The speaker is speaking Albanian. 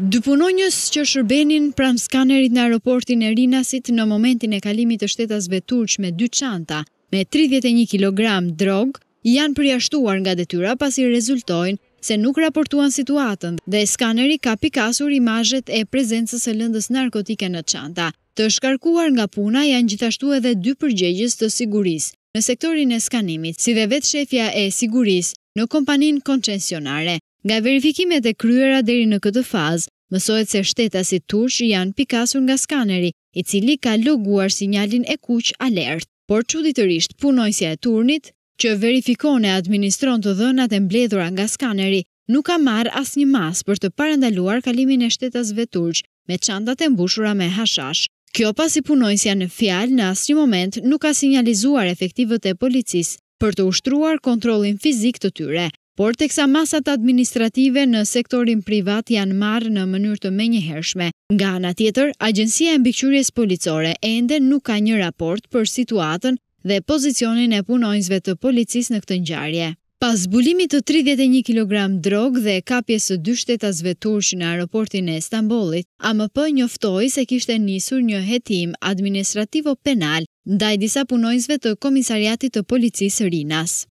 Dy punonjës që shërbenin pram skanerit në aeroportin e Rinasit në momentin e kalimit të shtetasve turq me dy çanta me 31 kg drog, janë përjashtuar nga detyra pasi rezultojnë se nuk raportuan situatën dhe skaneri ka pikasur imajet e prezencës e lëndës narkotike në çanta. Të shkarkuar nga puna janë gjithashtu edhe dy përgjegjës të siguris në sektorin e skanimit, si dhe vetë shefja e siguris në kompanin koncensionare. Nga verifikimet e kryera deri në këtë fazë, mësohet se shtetasit turq janë pikasur nga skaneri, i cili ka loguar sinjalin e kuq alert. Por çuditërisht, punojësia e turnit që verifikon e administron të dhënat e mbledhura nga skaneri nuk ka marr asnjë mas për të parandaluar kalimin e shtetasve turq me çantat e mbushura me hashash. Kjo pasi punojësia në fjal në asnjë moment nuk ka sinjalizuar efektivët e policisë për të ushtruar kontrollin fizik të tyre por teksa masat administrative në sektorin privat janë marë në mënyrë të menjëhershme. Nga ana tjetër, Agjencia e Mbikëqyrjes Policore ende nuk ka një raport për situatën dhe pozicionin e punojnësve të policisë në këtë ngjarje. Pas zbulimit të 31 kg drog dhe kapjes së dy shtetasve turq në aeroportin e Stambollit, AMP njoftoi se kishte nisur një hetim administrativo penal ndaj disa punojnësve të komisariatit të policisë Rinas.